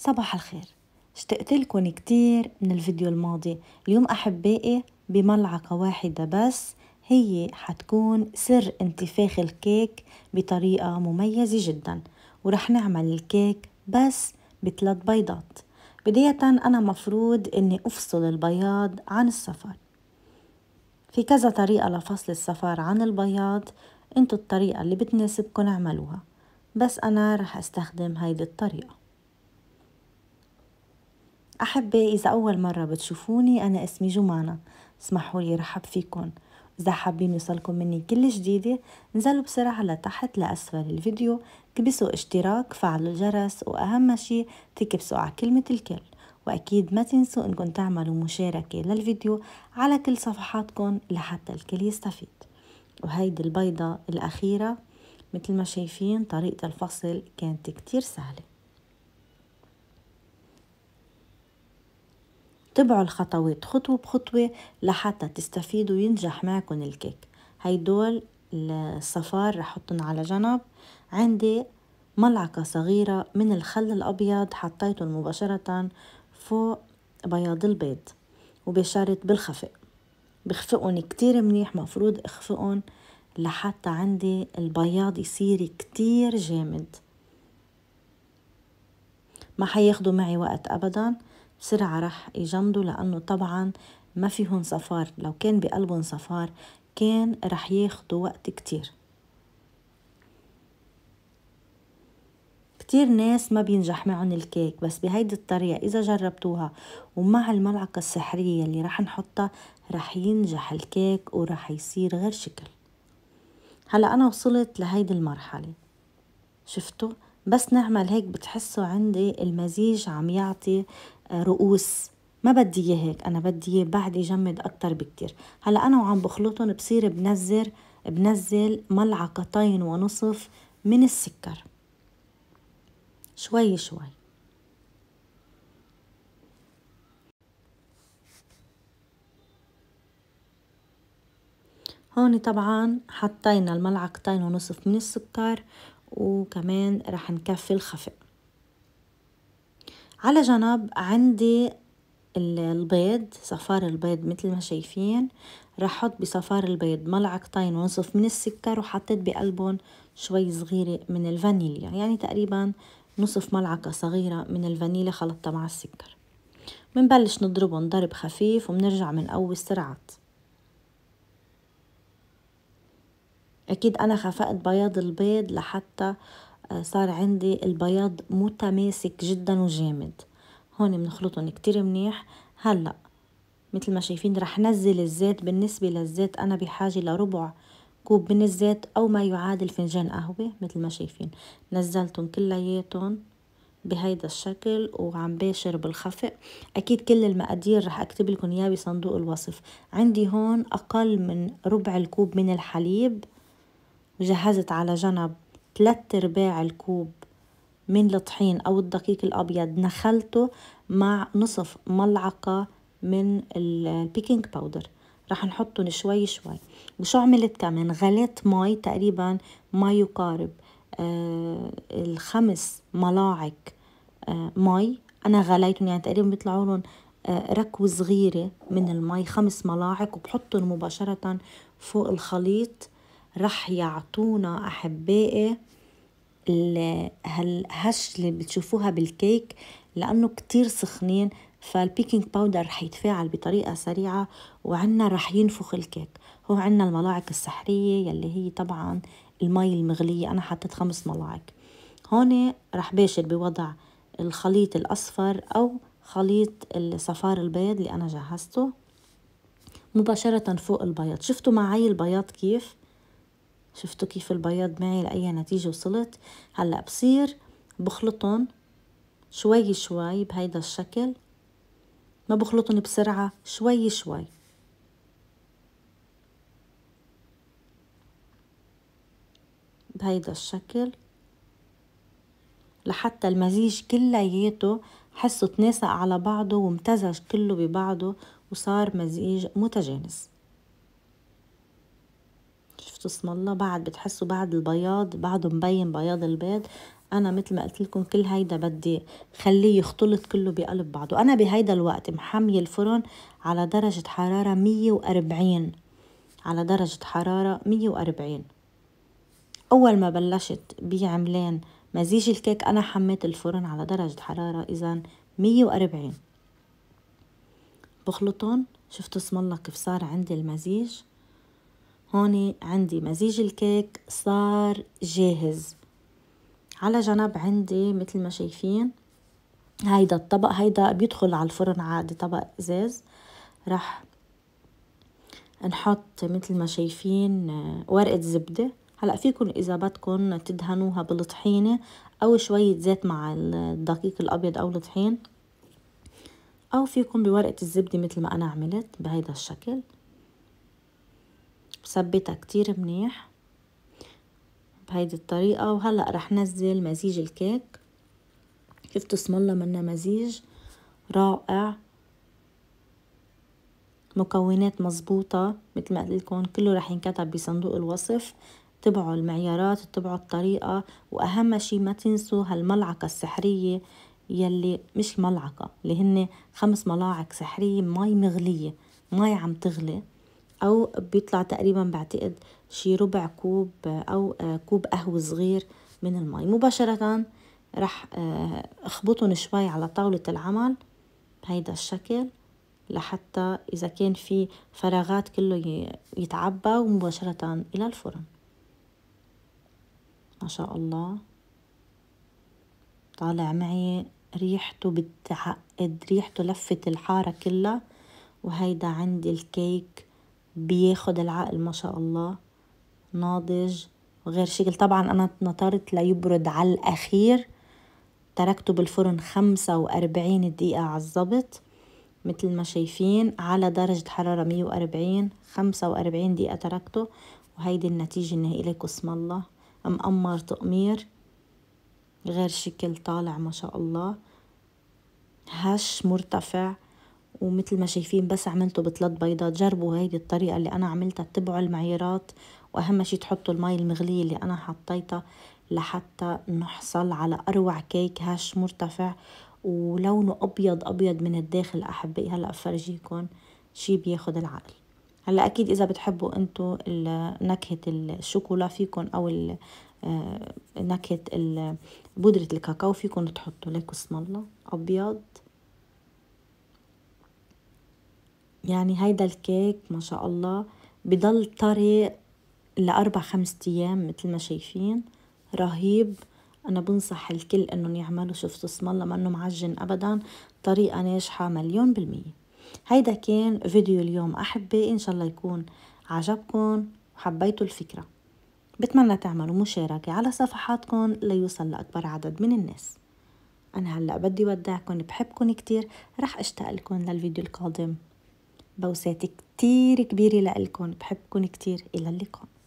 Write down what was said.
صباح الخير اشتقت لكم كتير من الفيديو الماضي اليوم أحبائي بملعقة واحدة بس هي حتكون سر انتفاخ الكيك بطريقة مميزة جدا ورح نعمل الكيك بس بثلاث بيضات بداية أنا مفروض أني أفصل البياض عن الصفار في كذا طريقة لفصل الصفار عن البياض انتو الطريقة اللي بتناسبكن اعملوها بس أنا رح استخدم هيدي الطريقة أحبائي إذا أول مرة بتشوفوني أنا اسمي جمانة اسمحوا لي رحب فيكن إذا حابين يوصلكم مني كل جديدة نزلوا بسرعة لتحت لأسفل الفيديو كبسوا اشتراك فعلوا الجرس وأهم شي تكبسوا على كلمة الكل وأكيد ما تنسوا إنكم تعملوا مشاركة للفيديو على كل صفحاتكم لحتى الكل يستفيد وهيدي البيضة الأخيرة مثل ما شايفين طريقة الفصل كانت كتير سهلة تبعوا الخطوات خطوة بخطوة لحتى تستفيدوا ينجح معكن الكيك هيدول الصفار رح حطن على جنب عندي ملعقة صغيرة من الخل الأبيض حطيتهم مباشرة فوق بياض البيض وبشرط بالخفق بخفقهم كتير منيح مفروض اخفقهم لحتى عندي البياض يصير كتير جامد ما حياخدوا معي وقت أبدا بسرعة رح يجمدوا لأنه طبعا ما فيهم صفار لو كان بقلبهم صفار كان رح ياخدوا وقت كتير كتير ناس ما بينجح معهم الكيك بس بهيدي الطريقة إذا جربتوها ومع الملعقة السحرية اللي رح نحطها رح ينجح الكيك ورح يصير غير شكل هلا أنا وصلت لهيدي المرحلة شفتوا بس نعمل هيك بتحسوا عندي المزيج عم يعطي رؤوس ما بدي اياه هيك انا بدي اياه بعد يجمد اكتر بكتير هلا انا وعم بخلطهم بصير بنزل بنزل ملعقتين ونصف من السكر شوي شوي هون طبعا حطينا الملعقتين ونصف من السكر وكمان رح نكفي الخفق على جنب عندي البيض صفار البيض مثل ما شايفين راح احط بصفار البيض ملعقتين ونصف من السكر وحطيت بقلبهم شوي صغيرة من الفانيليا يعني تقريبا نصف ملعقة صغيرة من الفانيليا خلطتها مع السكر بنبلش نضربهم ضرب خفيف وبنرجع بنقوي السرعات أكيد أنا خفقت بياض البيض لحتى صار عندي البياض متماسك جدا وجامد هون بنخلطهم كتير منيح هلأ مثل ما شايفين رح نزل الزيت بالنسبة للزيت أنا بحاجة لربع كوب من الزيت أو ما يعادل فنجان قهوة مثل ما شايفين نزلتهم كلياتهم بهيدا الشكل وعم باشر بالخفق أكيد كل المقادير رح أكتب لكم إياه بصندوق الوصف عندي هون أقل من ربع الكوب من الحليب وجهزت على جنب ثلاث ارباع الكوب من الطحين او الدقيق الابيض نخلته مع نصف ملعقة من البيكنج باودر رح نحطهم شوي شوي وشو عملت كمان غليت مي تقريبا ما يقارب آه الخمس ملاعق آه مي انا غليتهم يعني تقريبا بيطلعوا لهم آه ركوة صغيرة من المي خمس ملاعق وبحطهم مباشرة فوق الخليط رح يعطونا أحبائي هالهش اللي بتشوفوها بالكيك لأنه كتير سخنين فالبيكنج باودر رح يتفاعل بطريقة سريعة وعنا رح ينفخ الكيك هو عنا الملاعق السحرية يلي هي طبعا المي المغلية أنا حطيت خمس ملاعق هون رح باشر بوضع الخليط الأصفر أو خليط الصفار البيض اللي أنا جهزته مباشرة فوق البياض شفتوا معي البياض كيف شفتوا كيف البياض معي لأي نتيجة وصلت هلأ بصير بخلطهم شوي شوي بهيدا الشكل ما بخلطهم بسرعة شوي شوي بهيدا الشكل لحتى المزيج كلياته حسه تناسق على بعضه وامتزج كله ببعضه وصار مزيج متجانس شفتوا اسم الله بعد بتحسوا بعد البياض بعده مبين بياض البيض انا مثل ما قلت لكم كل هيدا بدي خليه يختلط كله بقلب بعضه انا بهيدا الوقت محميه الفرن على درجه حراره 140 على درجه حراره 140 اول ما بلشت بيعملين مزيج الكيك انا حميت الفرن على درجه حراره اذا 140 بخلطهم شفتوا اسم الله كيف صار عندي المزيج هون عندي مزيج الكيك صار جاهز على جنب عندي مثل ما شايفين هيدا الطبق هيدا بيدخل على الفرن عادي طبق زاز رح نحط مثل ما شايفين آه، ورقة زبدة هلا فيكن اذا بدكن تدهنوها بالطحينة او شوية زيت مع الدقيق الابيض او الطحين او فيكن بورقة الزبدة مثل ما انا عملت بهيدا الشكل مثبتة كتير منيح بهيدي الطريقة وهلأ رح نزل مزيج الكيك شفتوا اسم الله منا مزيج رائع مكونات مزبوطة مثل ما قلت لكم كله رح ينكتب بصندوق الوصف تبعوا المعيارات تبعوا الطريقة وأهم شي ما تنسوا هالملعقة السحرية يلي مش ملعقة اللي هن خمس ملاعق سحرية مي مغلية مي عم تغلي أو بيطلع تقريبا بعتقد شي ربع كوب أو آه، كوب قهوة صغير من المي مباشرة رح آه، اخبطهم شوي على طاولة العمل بهيدا الشكل لحتى إذا كان في فراغات كله يتعبى ومباشرة إلى الفرن ما شاء الله طالع معي ريحته بتعقد ريحته لفت الحارة كلها وهيدا عندي الكيك بياخد العقل ما شاء الله ناضج وغير شكل طبعا أنا نطرت ليبرد على الأخير تركته بالفرن خمسة وأربعين دقيقة على الزبط مثل ما شايفين على درجة حرارة مية وأربعين خمسة وأربعين دقيقة تركته وهيدي النتيجة النهائية قسم الله مقمر تقمير غير شكل طالع ما شاء الله هش مرتفع ومثل ما شايفين بس عملته بثلاث بيضات جربوا هيدي الطريقة اللي أنا عملتها اتبعوا المعيارات وأهم شي تحطوا المي المغلية اللي أنا حطيتها لحتى نحصل على أروع كيك هش مرتفع ولونه أبيض أبيض من الداخل أحبائي هلأ أفرجيكم شي بياخد العقل هلا أكيد إذا بتحبوا أنتوا نكهة الشوكولا فيكم أو آه، نكهة بودرة الكاكاو فيكم تحطوا ليك اسم الله أبيض يعني هيدا الكيك ما شاء الله بضل طري لأربع خمس أيام مثل ما شايفين رهيب أنا بنصح الكل إنهم يعملوا شفت اسم الله ما إنه معجن أبدا طريقة ناجحة مليون بالمية هيدا كان فيديو اليوم أحبائي إن شاء الله يكون عجبكم وحبيتوا الفكرة بتمنى تعملوا مشاركة على صفحاتكم ليوصل لأكبر عدد من الناس أنا هلأ بدي ودعكم بحبكم كتير رح أشتاق لكم للفيديو القادم بوسات كتير كبيرة لإلكن بحبكن كتير إلى اللقاء